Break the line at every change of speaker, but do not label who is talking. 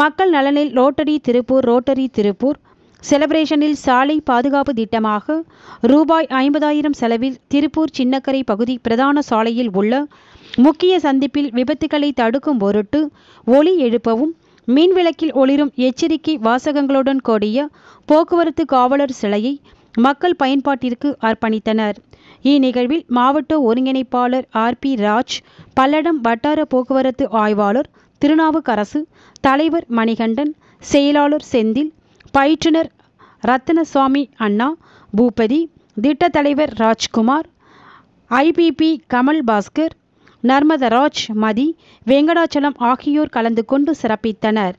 மக்கள் நலனில் rotary Tiruppur rotary Tiruppur செலப்ரேஷனில் சாலை பாதுகாப்பு திட்டமாக ரூபாய் ஐம்பதாயிரம் செலவில் திருப்பூர் சின்னக்கரை பகுதி பிரதான சாலையில் உள்ள முக்கிய சந்திப்பில் விபத்துக்களை தடுக்கும் பொருட்டு ஒளி எழுப்பவும் மின் விளக்கில் ஒளிரும் எச்சரிக்கை வாசகங்களுடன் கூடிய போக்குவரத்து காவலர் சிலையை மக்கள் பயன்பாட்டிற்கு அர்ப்பணித்தனர் இந்நிகழ்வில் மாவட்ட ஒருங்கிணைப்பாளர் ஆர் பி ராஜ் பல்லடம் வட்டார போக்குவரத்து ஆய்வாளர் திருநாவுக்கரசு தலைவர் மணிகண்டன் செயலாளர் செந்தில் பயிற்றுனர் ரத்னசுவாமி அண்ணா பூபதி திட்ட தலைவர் ராஜ்குமார் ஐபிபி கமல் பாஸ்கர் நர்மதராஜ் மதி வெங்கடாச்சலம் ஆகியோர் கலந்து கொண்டு சிறப்பித்தனர்